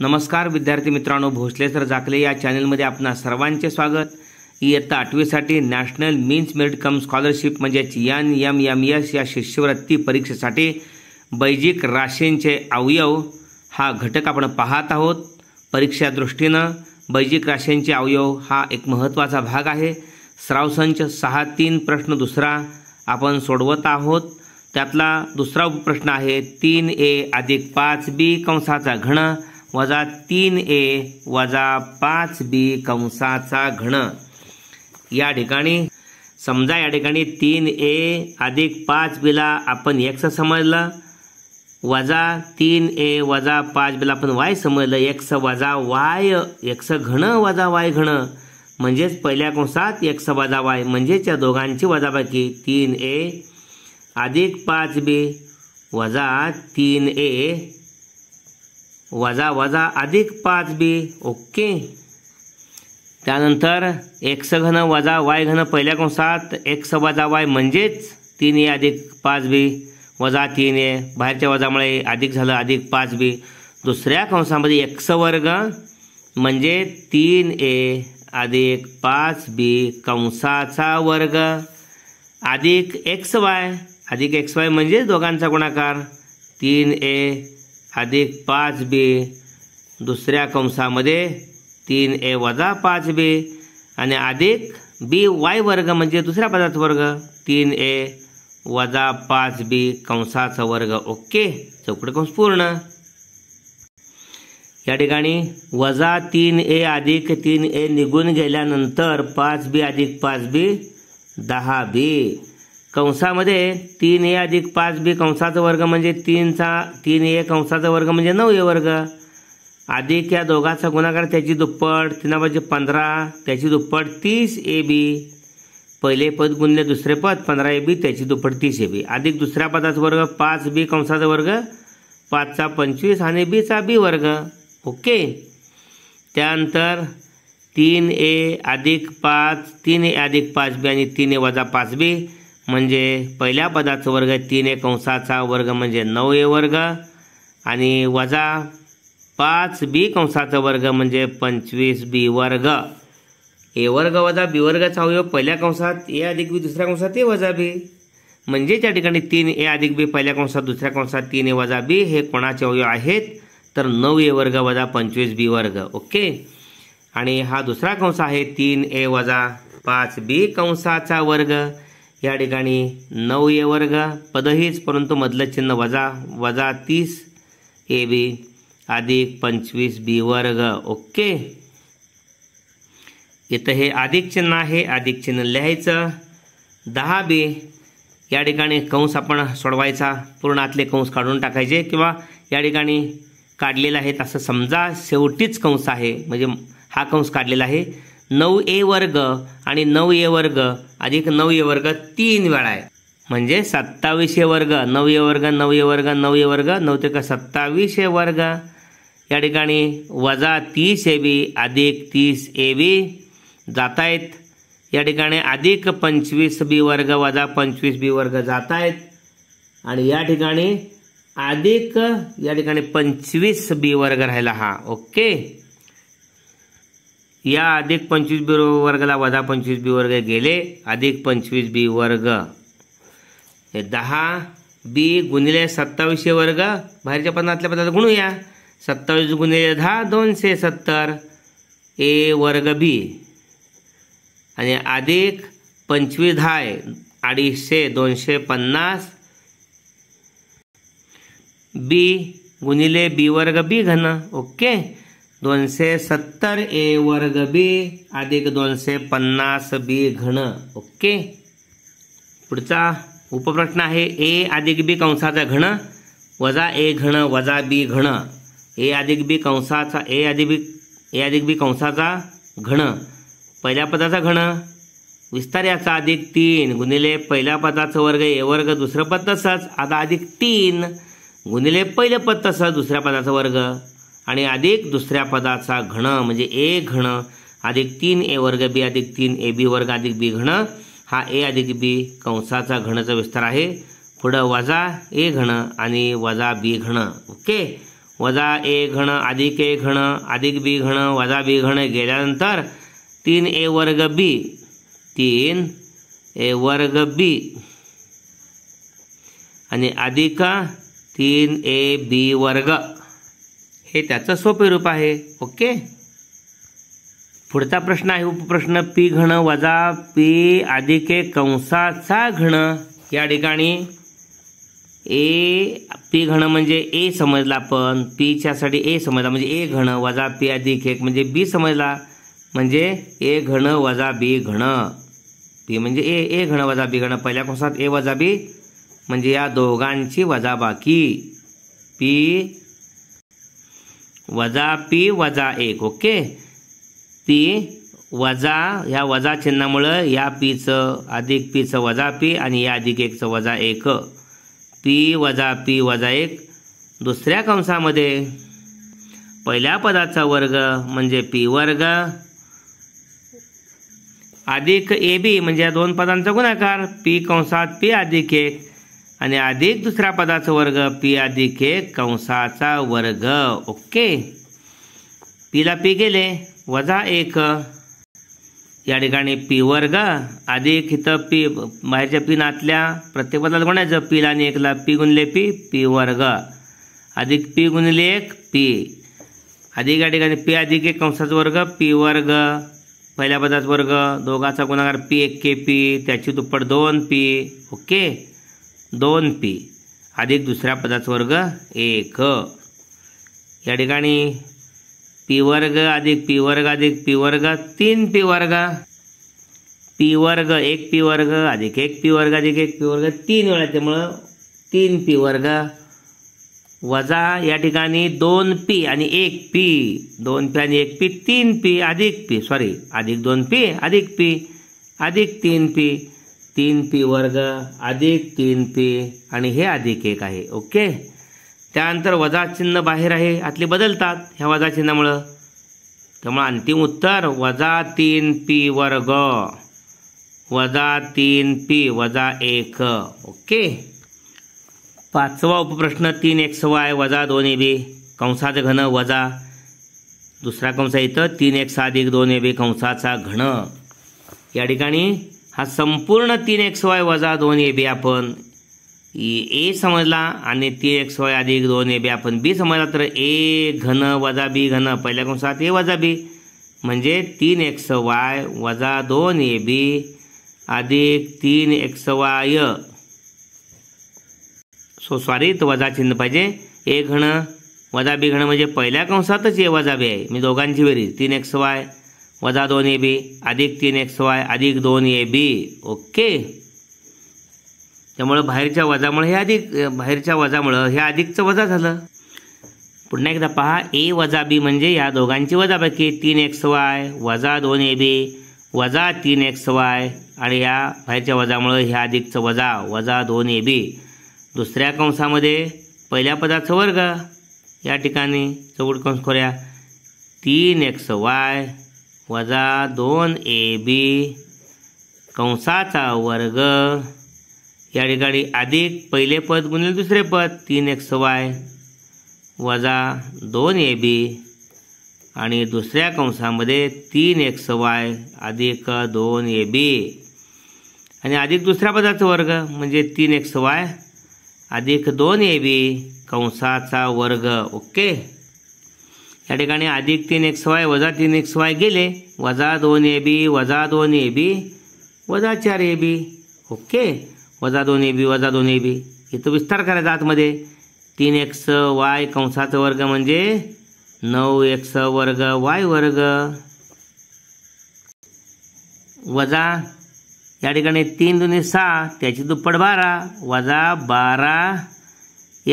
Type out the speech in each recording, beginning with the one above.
नमस्कार विद्यार्थी मित्रांनो भोसले सर जाकले या चॅनलमध्ये आपणा सर्वांचे स्वागत इयत्ता आठवीसाठी national means merit cum scholarship म्हणजेच एन एम एम एस या शिष्यवृत्ती परीक्षेसाठी बैजिक राशींचे अवयव हा घटक आपण पाहत आहोत परीक्षा दृष्टीनं बैजिक राशींचे अवयव हा एक महत्त्वाचा भाग आहे स्रावसंच सहा तीन प्रश्न दुसरा आपण सोडवत आहोत त्यातला दुसरा प्रश्न आहे तीन ए अधिक पाच बी कंसाचा घण वजा तीन ए वजा पाच बी कंसाचा घण या ठिकाणी समजा या ठिकाणी तीन ए अधिक पाच बीला आपण एक्स समजलं वजा तीन ए वजा पाच बीला आपण वाय समजलं एक्स वजा वाय एक्स घण वजा वाय घण म्हणजेच पहिल्या कंसात एक्स वजा वाय म्हणजेच या दोघांची वजाबाकी तीन ए अधिक पाच बी वजा तीन ए वजा वजा अधिक पाच बी ओके त्यानंतर एक्स घन वजा वाय घन पहिल्या कंसात एक्स वजा वाय म्हणजेच तीन ए अधिक पाच बी वजा तीन ए बाहेरच्या वजामुळे अधिक झालं अधिक पाच बी दुसऱ्या कंसामध्ये एक्स वर्ग म्हणजे तीन ए अधिक पाच बी कंसाचा वर्ग अधिक एक्स वाय अधिक एक्स वाय म्हणजेच दोघांचा गुणाकार तीन ए अधिक पाच बी दुसऱ्या कंसामध्ये तीन ए वजा पाच बी आणि अधिक बी वाय वर्ग म्हणजे दुसऱ्या पदाचा वर्ग तीन ए वजा पाच बी कंसाचा वर्ग ओके चौकड कंस पूर्ण या ठिकाणी वजा तीन ए अधिक तीन ए निघून गेल्यानंतर पाच बी अधिक पाच बी दहा बी कंसामध्ये तीन ए अधिक पाच बी कंसाचा वर्ग म्हणजे तीनचा तीन ए कंसाचा वर्ग म्हणजे नऊ ए वर्ग अधिक या दोघाचा गुणाकार त्याची दुप्पट तिना म्हणजे पंधरा त्याची दुप्पट तीस ए बी पहिले पद गुणले दुसरे पद पंधरा ए बी त्याची दुप्पट तीस ए बी अधिक दुसऱ्या पदाचा वर्ग पाच बी कंसाचा वर्ग पाचचा पंचवीस आणि बीचा बी वर्ग ओके त्यानंतर तीन ए अधिक पाच तीन ए अधिक पाच बी आणि तीन ए वजा पाच बी म्हणजे पहिल्या पदाचा वर्ग तीन एक कंसाचा वर्ग म्हणजे नऊ ए वर्ग आणि वजा पाच बी कंसाचा वर्ग म्हणजे पंचवीस बी वर्ग ए वर्ग वजा बी वर्गाचा अवयव पहिल्या कंसात ए अधिक बी दुसऱ्या कंसात ए वजा बी म्हणजे त्या ठिकाणी तीन ए अधिक बी पहिल्या कंसात दुसऱ्या कंसात तीन ए वजा बी हे कोणाचे अवयव आहेत तर नऊ ए वर्ग वजा पंचवीस बी वर्ग ओके आणि हा दुसरा कंस आहे तीन ए वजा पाच बी कंसाचा वर्ग या ठिकाणी नऊ ए वर्ग पद हीच परंतु मधलं चिन्ह वजा वजा तीस ए बी अधिक पंचवीस बी वर्ग ओके इथं हे अधिक चिन्ह आहे अधिक चिन्ह लिहायचं दहा बी या ठिकाणी कंस आपण सोडवायचा पूर्ण आतले कंस काढून टाकायचे किंवा या ठिकाणी काढलेला आहे तसं समजा शेवटीच कंस आहे म्हणजे हा कंस काढलेला आहे नऊ ए वर्ग आणि नऊ ए वर्ग अधिक नऊ ए वर्ग तीन वेळा आहे म्हणजे सत्तावीस ए वर्ग नऊ ए वर्ग नऊ ए वर्ग नऊ ए वर्ग नऊ ते का सत्तावीस ए वर्ग या ठिकाणी वजा तीस ए बी अधिक तीस ए बी जात आहेत या ठिकाणी अधिक पंचवीस बी वर्ग वजा पंचवीस बी वर्ग जात आहेत आणि या ठिकाणी अधिक या ठिकाणी पंचवीस बी वर्ग राहिला हा ओके या अधिक पंचवीस बी वर्गला वधा पंचवीस बी वर्ग गेले अधिक पंचवीस बी वर्ग हे दहा बी गुणिले सत्तावीसशे वर्ग बाहेरच्या पन्नासल्या पदार्थ गुणूया सत्तावीस गुणिले दहा दोनशे सत्तर ए वर्ग बी आणि अधिक पंचवीस दहा अडीचशे दोनशे पन्नास बी गुणिले बी वर्ग बी घन ओके दोनशे सत्तर ए वर्ग बी अधिक दोनशे पन्नास बी घन ओके पुढचा उपप्रश्न आहे ए अधिक बी कंसाचा घन वजा ए घन वजा बी घन ए अधिक बी कंसाचा ए अधिक बी ए अधिक बी कंसाचा घन पहिल्या पदाचा घन विस्तार याचा अधिक तीन गुणिले पहिल्या पदाचं वर्ग ए वर्ग दुसरं पद तसंच आता अधिक तीन गुणिले पहिलं पद तसंच दुसऱ्या पदाचा वर्ग आणि अधिक दुसऱ्या पदाचा घण म्हणजे ए घण अधिक तीन ए वर्ग बी अधिक तीन ए बी वर्ग अधिक बी घण हा ए अधिक बी कंसाचा घणचा विस्तार आहे पुढं वजा ए घण आणि वजा बी घण ओके वजा ए घण अधिक ए घण अधिक बी घण वजा बी घण गेल्यानंतर तीन ए वर्ग बी तीन ए वर्ग बी आणि अधिक तीन ए बी वर्ग हे त्याचं सोपे रूप आहे ओके पुढचा प्रश्न आहे उपप्रश्न पी घण वजा पी खे कंसाचा घण या ठिकाणी ए पी घण म्हणजे ए समजला आपण पीच्यासाठी ए समजला म्हणजे ए घण वजा पी अधिक एक म्हणजे बी समजला म्हणजे ए घण वजा बी घण पी म्हणजे ए ए घण वजा बी घण पहिल्या कोसात ए वजा बी म्हणजे या दोघांची वजाबाकी पी वजा पी वजा एक ओके पी वजा ह्या वजा चिन्हामुळं या पीचं अधिक पीचं वजा पी आणि या अधिक एकचं वजा एक पी वजा पी वजा एक दुसऱ्या कंसामध्ये पहिल्या पदाचा वर्ग म्हणजे पी वर्ग अधिक ए बी म्हणजे या दोन पदांचा गुणाकार पी कंसात पी अधिक एक आणि अधिक दुसऱ्या पदाचा वर्ग पी अधिक एक कंसाचा वर्ग ओके पीला पी गेले वजा एक या ठिकाणी पी वर्ग अधिक इथं पी बाहेरच्या पी नातल्या प्रत्येक पदाला म्हणायचं पीला आणि एकला पी गुणले पी पी वर्ग अधिक पी गुणले एक पी अधिक या ठिकाणी पी अधिक एक कंसाचा वर्ग पी वर्ग पहिल्या पदाचा वर्ग दोघाचा गुणाकार पी एक के पी त्याची दुप्पट दोन पी ओके दोन पी अधिक दुसऱ्या पदाचा वर्ग एक या ठिकाणी पी वर्ग अधिक पी वर्ग अधिक पी वर्ग तीन पी वर्ग पी वर्ग एक पी वर्ग अधिक एक पी वर्ग अधिक एक पी वर्ग तीन वेळा त्यामुळं तीन पी वर्ग वजा या ठिकाणी दोन पी आणि एक पी दोन पी आणि एक पी तीन पी अधिक पी सॉरी अधिक दोन पी अधिक पी अधिक तीन पी तीन पी वर्ग अधिक तीन पी आणि हे अधिक एक आहे ओके त्यानंतर वजा चिन्ह बाहेर आहे आतले बदलतात ह्या वजा चिन्हामुळं त्यामुळं अंतिम उत्तर वजा तीन पी वर्ग वजा तीन पी वजा एक ओके पाचवा उपप्रश्न तीन एक्स वाय वजा दोन ए बी कंसाचं घन वजा दुसरा कंसा इथं तीन एक्स अधिक दोन ए बी कंसाचा घन या ठिकाणी हा संपूर्ण तीन एक्स वाय वजा दोन ए बी आपण ए समजला आणि तीन एक्स वाय अधिक दोन ए बी आपण बी समजला तर ए घन वजा बी घन पहिल्या कंसात ए वजा बी म्हणजे तीन एक्स वाय वजा दोन ए बी अधिक तीन एक्स वाय सो सॉरी तर वजा चिन्ह पाहिजे ए घन वजा बी घन म्हणजे पहिल्या कंसातच ए वजा बी आहे मी दोघांची बेरीज तीन एक्स वाय वजा दोन ए बी अधिक तीन एक्स वाय अधिक दोन ए बी ओके त्यामुळं बाहेरच्या वजामुळं हे अधिक बाहेरच्या वजामुळं हे अधिकचं वजा झालं पुन्हा एकदा पहा ए वजा बी म्हणजे या दोघांची वजाबाकी तीन एक्स वाय वजा दोन ए बी वजा तीन एक्स वाय आणि या बाहेरच्या वजामुळं हे अधिकचं वजा वजा दोन ए बी दुसऱ्या कंसामध्ये पहिल्या पदाचं वर्ग या ठिकाणी चौकट कंस खोऱ्या तीन एक्स वाय वजा दोन ए बी कंसाचा वर्ग या ठिकाणी अधिक पहिले पद गुणिले दुसरे पद तीन एक्स वाय वजा दोन ए बी आणि दुसऱ्या कंसामध्ये तीन एक्स वाय अधिक दोन ए बी आणि अधिक दुसऱ्या पदाचा वर्ग म्हणजे तीन एक्स वाय अधिक दोन ए बी कंसाचा वर्ग ओके या ठिकाणी अधिक तीन एक्स वाय वजा तीन एक्स वाय गेले वजा दोन ए बी वजा दोन ए बी वजा चार ए बी ओके वजा दोन ए बी वजा दोन ए बी इथं विस्तार करायचा आतमध्ये तीन एक्स वाय कंसाचा वर्ग म्हणजे नऊ एक्स वर्ग वाय वर्ग वजा या ठिकाणी तीन दोन्ही सहा त्याची दुप्पट बारा वजा बारा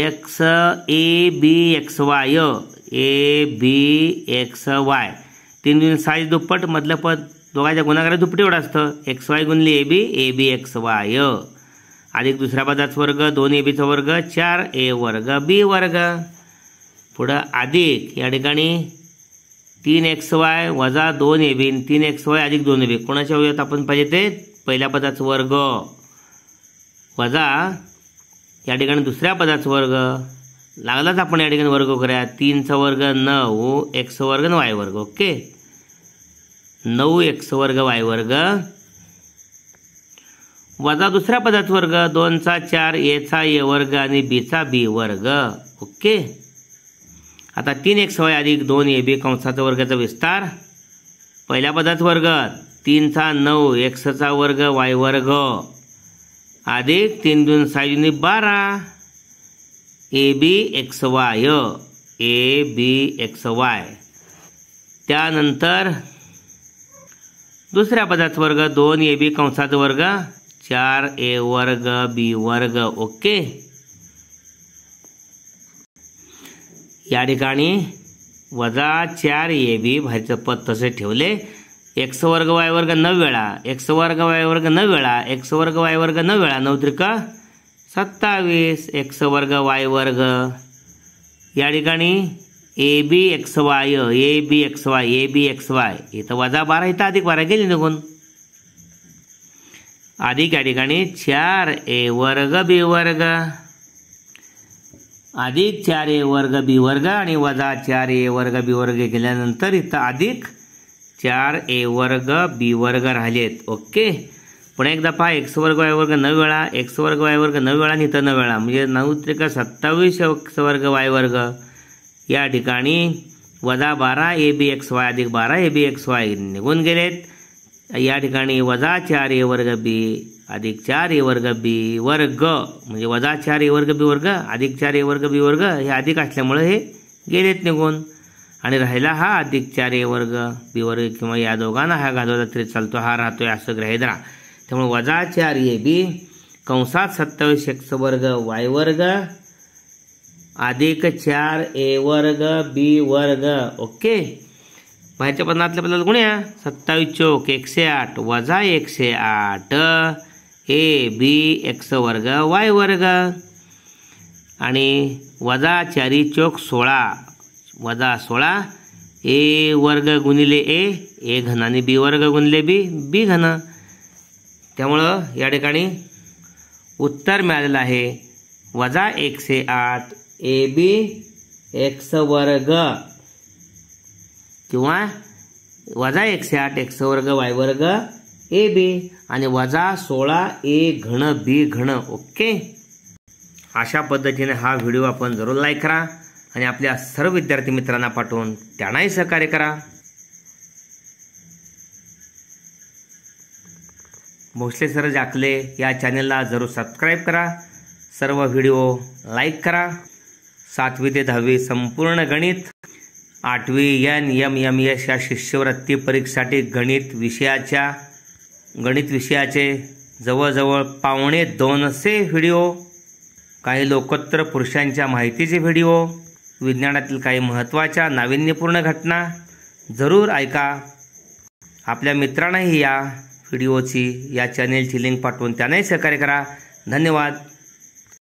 X A B X Y A B X Y तीन दोन साईज दुप्पट मधलं पद दोघांच्या गुणाकारा दुपटी एवढं असतं एक्स वाय गुणली A B A B X Y अधिक दुसऱ्या पदाचा वर्ग दोन ए बीचा वर्ग चार ए वर्ग बी वर्ग पुढं अधिक या ठिकाणी तीन एक्स वाय वजा दोन ए बी तीन एक्स वाय अधिक दोन ए बी कोणाच्या अवयवात आपण पाहिजे ते पहिल्या पदाचा वर्ग वजा या ठिकाणी दुसऱ्या पदाचा वर्ग लागलाच आपण या ठिकाणी वर्ग करूया तीनचा वर्ग नऊ एक्स वर्ग आणि वाय वर्ग ओके नऊ एक्स वर्ग वाय वर्ग वजा दुसऱ्या पदाचा वर्ग दोनचा चार एचा ए वर्ग आणि बीचा बी वर्ग ओके आता तीन एक्स वाय अधिक दोन ए बी कंसाचा वर्गाचा विस्तार पहिल्या पदाचा वर्ग तीनचा नऊ एक्सचा वर्ग वाय वर्ग अधिक तीन दोन सायजून बारा A B X Y A B X Y त्यानंतर दुसऱ्या पदाचा वर्ग दोन ए बी कंसाचा वर्ग चार ए वर्ग बी वर्ग ओके या ठिकाणी वजा चार ए बी भाईचं पद तसे ठेवले एक्स वर्ग वाय वर्ग नऊ वेळा एक्स वर्ग वाय वर्ग नऊ वेळा एक्स वर्ग वाय वर्ग नऊ वेळा नऊ त्रिका सत्तावीस एक्स वर्ग वाय वर्ग या ठिकाणी A B X Y A B X Y A B X Y इथं वजा बारा इथं अधिक बारा गेली निघून अधिक या ठिकाणी चार ए वर्ग बी वर्ग अधिक चार ए वर्ग बी वर्ग आणि वजा चार ए वर्ग बी वर्ग केल्यानंतर इथं अधिक चार ए वर्ग बी वर्ग राहिलेत ओके पुन्हा एकदा पहा एक्स वर्ग वाय वर्ग नऊ वेळा एक्स वर्ग वाय वर्ग नऊ वेळा आणि इथं नऊ वेळा म्हणजे नऊ त्रिक सत्तावीस एक्स वर्ग वाय वर्ग या ठिकाणी वजा बारा ए बी एक्स वाय अधिक बारा ए बी एक्स वाय निघून गेलेत या ठिकाणी वजा चार ए वर्ग बी अधिक चार ए वर्ग बी वर्ग म्हणजे वजा चार ए वर्ग बी वर्ग अधिक चार ए वर्ग बी वर्ग हे अधिक असल्यामुळं हे गेलेत निघून आणि राहिला हा अधिक चार ए वर्ग बी वर्ग किंवा या दोघांना हा घालवला तरी चालतो हा राहतोय असं ग्रह राहा त्यामुळे वजा चार ए बी कंसात सत्तावीस एक्स वर्ग वाय वर्ग अधिक चार ए वर्ग बी वर्ग ओके बाहेरच्या पन्नासल्या बदल गुण्या सत्तावीस चौक एकशे आठ वजा एकशे आठ ए बी एक्स वर्ग वाय वर्ग आणि वजा चारी चौक सोळा वजा सोळा ए वर्ग गुणिले ए ए आणि बी वर्ग गुणले बी बी घन त्यामुळं या ठिकाणी उत्तर मिळालेलं आहे वजा एकशे आठ ए बी एक्स वर्ग किंवा वजा एकशे आठ एक्स वर्ग वाय वर्ग ए बी आणि वजा सोळा ए घण बी घण ओके अशा पद्धतीने हा व्हिडिओ आपण जरूर लाईक करा आणि आपल्या सर्व विद्यार्थी मित्रांना पाठवून त्यांनाही सहकार्य करा भोसले सर जाकले या चॅनलला जरूर सबस्क्राईब करा सर्व व्हिडिओ लाईक करा सातवी ते दहावी संपूर्ण गणित आठवी एन एम एम एस या शिष्यवृत्ती परीक्षेसाठी गणित विषयाच्या गणित विषयाचे जवळजवळ पावणे दोनशे व्हिडिओ काही लोकोत्तर पुरुषांच्या माहितीचे व्हिडिओ विज्ञानातील काही महत्त्वाच्या नाविन्यपूर्ण घटना जरूर ऐका आपल्या मित्रांनाही या व्हिडिओची या चॅनेलची लिंक पाठवून त्यांनाही सहकार्य करा धन्यवाद